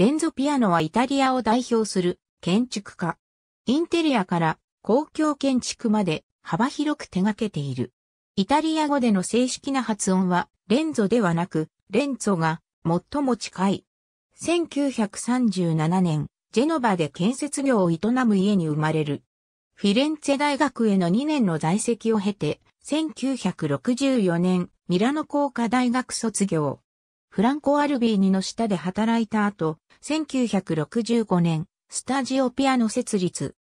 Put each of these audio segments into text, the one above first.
レンゾピアノはイタリアを代表する建築家。インテリアから公共建築まで幅広く手掛けている。イタリア語での正式な発音はレンゾではなくレンゾが最も近い。1937年、ジェノバで建設業を営む家に生まれる。フィレンツェ大学への2年の在籍を経て、1964年、ミラノ工科大学卒業。フランコ・アルビーニの下で働いた後、1965年、スタジオピアノ設立。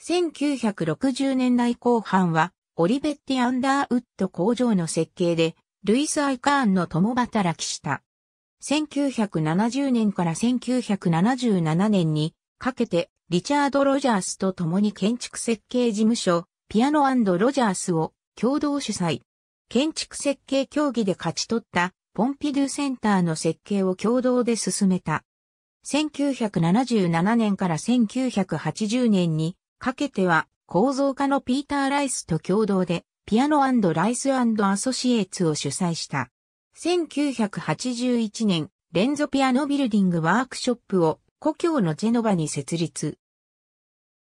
1960年代後半は、オリベッティ・アンダーウッド工場の設計で、ルイス・アイカーンの共働きした。1970年から1977年にかけて、リチャード・ロジャースと共に建築設計事務所、ピアノロジャースを共同主催。建築設計競技で勝ち取ったポンピドゥセンターの設計を共同で進めた。1977年から1980年にかけては構造家のピーター・ライスと共同でピアノライスアソシエーツを主催した。1981年、レンゾピアノビルディングワークショップを故郷のジェノバに設立。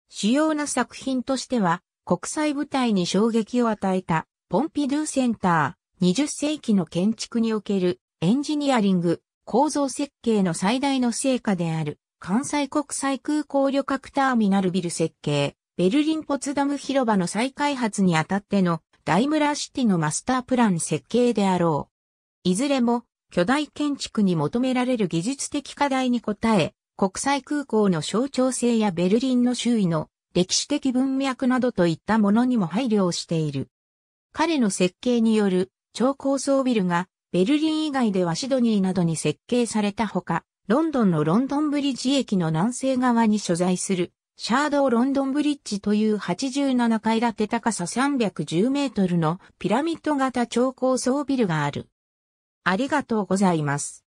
主要な作品としては、国際舞台に衝撃を与えた、ポンピドゥセンター。20世紀の建築におけるエンジニアリング、構造設計の最大の成果である、関西国際空港旅客ターミナルビル設計、ベルリンポツダム広場の再開発にあたってのダイムラーシティのマスタープラン設計であろう。いずれも巨大建築に求められる技術的課題に応え、国際空港の象徴性やベルリンの周囲の歴史的文脈などといったものにも配慮をしている。彼の設計による超高層ビルがベルリン以外ではシドニーなどに設計されたほか、ロンドンのロンドンブリッジ駅の南西側に所在するシャードーロンドンブリッジという87階建て高さ310メートルのピラミッド型超高層ビルがある。ありがとうございます。